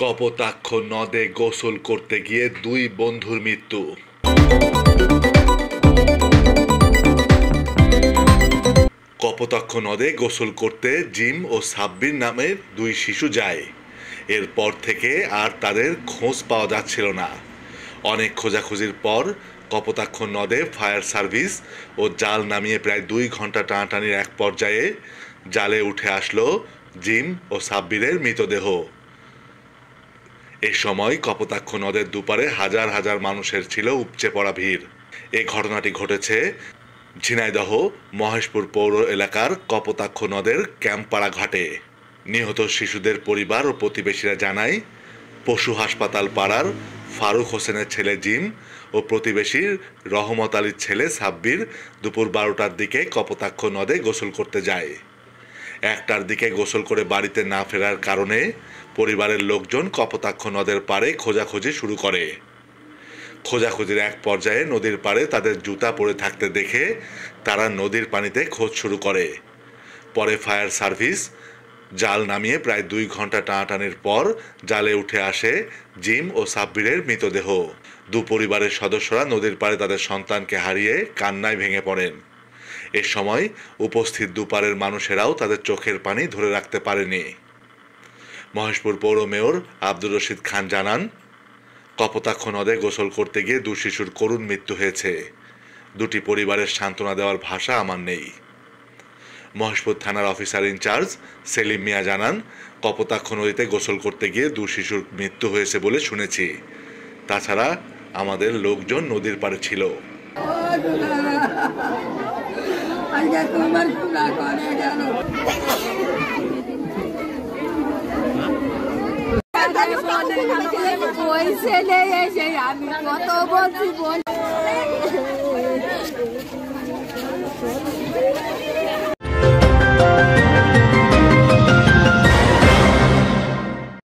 কপতাক্ষ নদে গোসল করতে গিয়ে দুই বন্ধুর মৃত্যু কপতাক্ষ নদে গোসল করতে জিম ও সাব্বির নামের দুই শিশু যায় এরপর থেকে আর তাদের খোঁজ পাওয়া যাচ্ছিল না অনেক খোঁজাখুঁজির পর কপোতাক্ষ নদে ফায়ার সার্ভিস ও জাল নামিয়ে প্রায় দুই ঘন্টা টানাটানির এক পর্যায়ে জালে উঠে আসলো জিম ও সাব্বিরের মৃতদেহ এ সময় কপোতাক্ষ নদের দুপারে হাজার হাজার মানুষের ছিল উপচে পড়া ভিড় এ ঘটনাটি ঘটেছে ঝিনাইদহ মহেশপুর পৌর এলাকার কপোতাক্ষ নদের ক্যাম্পাড়া ঘাটে নিহত শিশুদের পরিবার ও প্রতিবেশীরা জানায় পশু হাসপাতাল পাড়ার ফারুক হোসেনের ছেলে জিম ও প্রতিবেশীর রহমত আলীর ছেলে সাব্বির দুপুর বারোটার দিকে কপোতাক্ষ নদে গোসল করতে যায় একটার দিকে গোসল করে বাড়িতে না ফেরার কারণে পরিবারের লোকজন কপোতাক্ষ নদের পাড়ে খোঁজাখুঁজি শুরু করে খোঁজাখুঁজির এক পর্যায়ে নদীর পাড়ে তাদের জুতা পরে থাকতে দেখে তারা নদীর পানিতে খোঁজ শুরু করে পরে ফায়ার সার্ভিস জাল নামিয়ে প্রায় দুই ঘন্টা টানাটানির পর জালে উঠে আসে জিম ও সাব্বিরের মৃতদেহ দু পরিবারের সদস্যরা নদীর পাড়ে তাদের সন্তানকে হারিয়ে কান্নায় ভেঙে পড়েন এ সময় উপস্থিত দুপারের মানুষেরাও তাদের চোখের পানি ধরে রাখতে পারেনি মহেশপুর পৌর মেয়র আব্দুর রশিদ খান জানান কপোতাক্ষ নদে গোসল করতে গিয়ে দু শিশুর করুণ মৃত্যু হয়েছে দুটি পরিবারের সান্ত্বনা দেওয়ার ভাষা আমার নেই মহেশপুর থানার অফিসার ইনচার্জ সেলিম মিয়া জানান কপোতাক্ষ নদীতে গোসল করতে গিয়ে দু শিশুর মৃত্যু হয়েছে বলে শুনেছি তাছাড়া আমাদের লোকজন নদীর পাড়ে ছিল आगे तो उमर पूरा करे जानो कोई से नहीं है